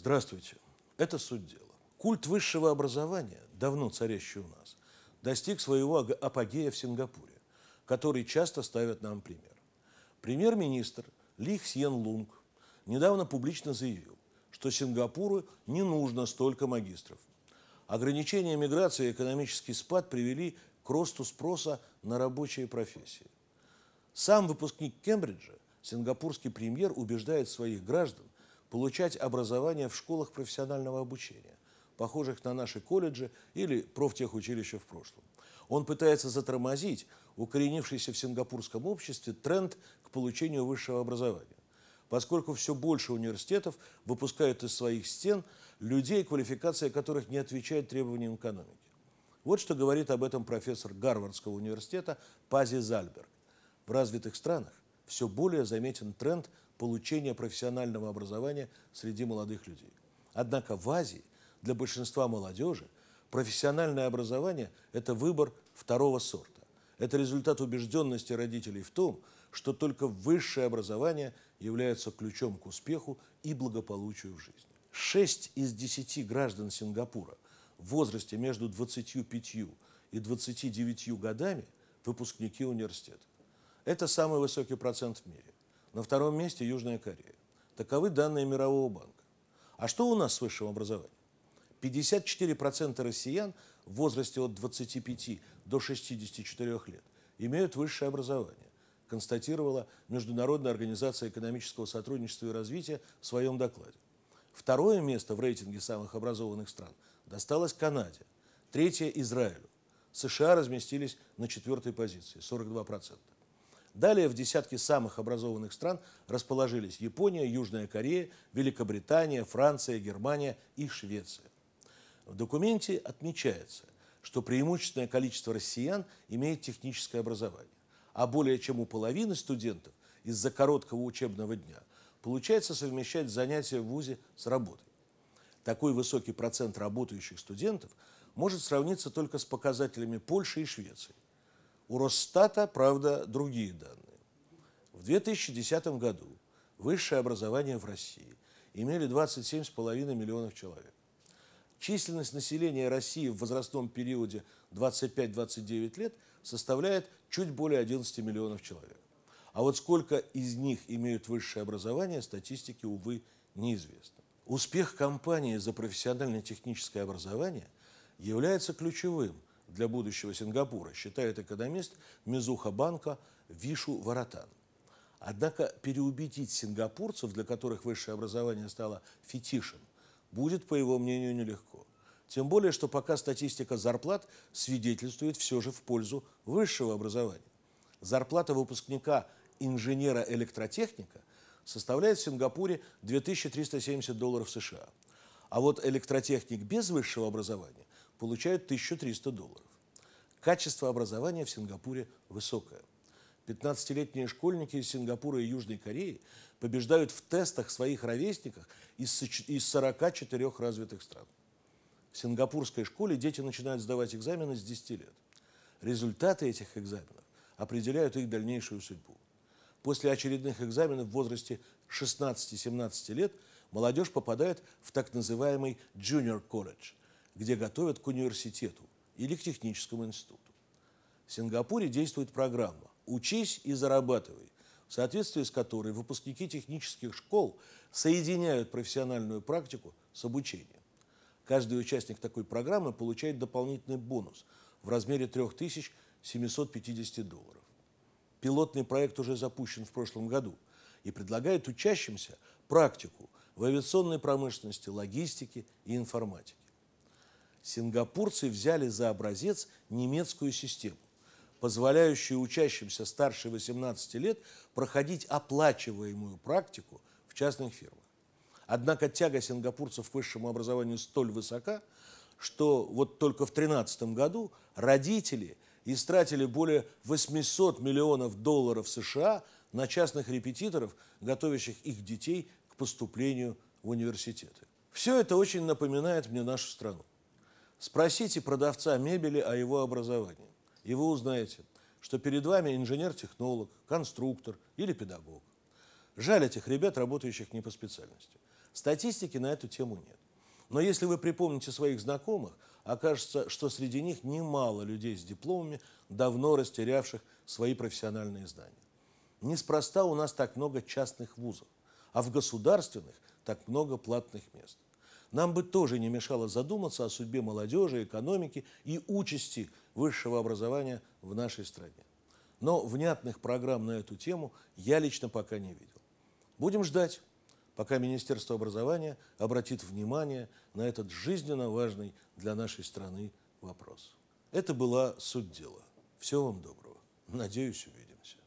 Здравствуйте. Это суть дела. Культ высшего образования, давно царящий у нас, достиг своего апогея в Сингапуре, который часто ставят нам пример. Премьер-министр Ли Хсьен Лунг недавно публично заявил, что Сингапуру не нужно столько магистров. Ограничения миграции и экономический спад привели к росту спроса на рабочие профессии. Сам выпускник Кембриджа, сингапурский премьер, убеждает своих граждан, получать образование в школах профессионального обучения, похожих на наши колледжи или профтехучилища в прошлом. Он пытается затормозить укоренившийся в сингапурском обществе тренд к получению высшего образования, поскольку все больше университетов выпускают из своих стен людей, квалификация которых не отвечает требованиям экономики. Вот что говорит об этом профессор Гарвардского университета Пази Зальберг. В развитых странах все более заметен тренд получения профессионального образования среди молодых людей. Однако в Азии для большинства молодежи профессиональное образование – это выбор второго сорта. Это результат убежденности родителей в том, что только высшее образование является ключом к успеху и благополучию в жизни. Шесть из десяти граждан Сингапура в возрасте между 25 и 29 годами – выпускники университета. Это самый высокий процент в мире. На втором месте Южная Корея. Таковы данные Мирового банка. А что у нас с высшим образованием? 54% россиян в возрасте от 25 до 64 лет имеют высшее образование, констатировала Международная организация экономического сотрудничества и развития в своем докладе. Второе место в рейтинге самых образованных стран досталось Канаде, третье – Израилю. США разместились на четвертой позиции – 42%. Далее в десятке самых образованных стран расположились Япония, Южная Корея, Великобритания, Франция, Германия и Швеция. В документе отмечается, что преимущественное количество россиян имеет техническое образование, а более чем у половины студентов из-за короткого учебного дня получается совмещать занятия в ВУЗе с работой. Такой высокий процент работающих студентов может сравниться только с показателями Польши и Швеции. У Росстата, правда, другие данные. В 2010 году высшее образование в России имели 27,5 миллионов человек. Численность населения России в возрастном периоде 25-29 лет составляет чуть более 11 миллионов человек. А вот сколько из них имеют высшее образование, статистики, увы, неизвестно. Успех компании за профессионально-техническое образование является ключевым – для будущего Сингапура, считает экономист Мизуха-банка Вишу Варатан. Однако переубедить сингапурцев, для которых высшее образование стало фетишем, будет, по его мнению, нелегко. Тем более, что пока статистика зарплат свидетельствует все же в пользу высшего образования. Зарплата выпускника инженера-электротехника составляет в Сингапуре 2370 долларов США. А вот электротехник без высшего образования получают 1300 долларов. Качество образования в Сингапуре высокое. 15-летние школьники из Сингапура и Южной Кореи побеждают в тестах своих ровесников из 44 развитых стран. В сингапурской школе дети начинают сдавать экзамены с 10 лет. Результаты этих экзаменов определяют их дальнейшую судьбу. После очередных экзаменов в возрасте 16-17 лет молодежь попадает в так называемый junior college где готовят к университету или к техническому институту. В Сингапуре действует программа «Учись и зарабатывай», в соответствии с которой выпускники технических школ соединяют профессиональную практику с обучением. Каждый участник такой программы получает дополнительный бонус в размере 3750 долларов. Пилотный проект уже запущен в прошлом году и предлагает учащимся практику в авиационной промышленности, логистике и информатике сингапурцы взяли за образец немецкую систему, позволяющую учащимся старше 18 лет проходить оплачиваемую практику в частных фирмах. Однако тяга сингапурцев к высшему образованию столь высока, что вот только в 2013 году родители истратили более 800 миллионов долларов США на частных репетиторов, готовящих их детей к поступлению в университеты. Все это очень напоминает мне нашу страну. Спросите продавца мебели о его образовании, и вы узнаете, что перед вами инженер-технолог, конструктор или педагог. Жаль этих ребят, работающих не по специальности. Статистики на эту тему нет. Но если вы припомните своих знакомых, окажется, что среди них немало людей с дипломами, давно растерявших свои профессиональные знания. Неспроста у нас так много частных вузов, а в государственных так много платных мест. Нам бы тоже не мешало задуматься о судьбе молодежи, экономики и участи высшего образования в нашей стране. Но внятных программ на эту тему я лично пока не видел. Будем ждать, пока Министерство образования обратит внимание на этот жизненно важный для нашей страны вопрос. Это была суть дела. Всего вам доброго. Надеюсь, увидимся.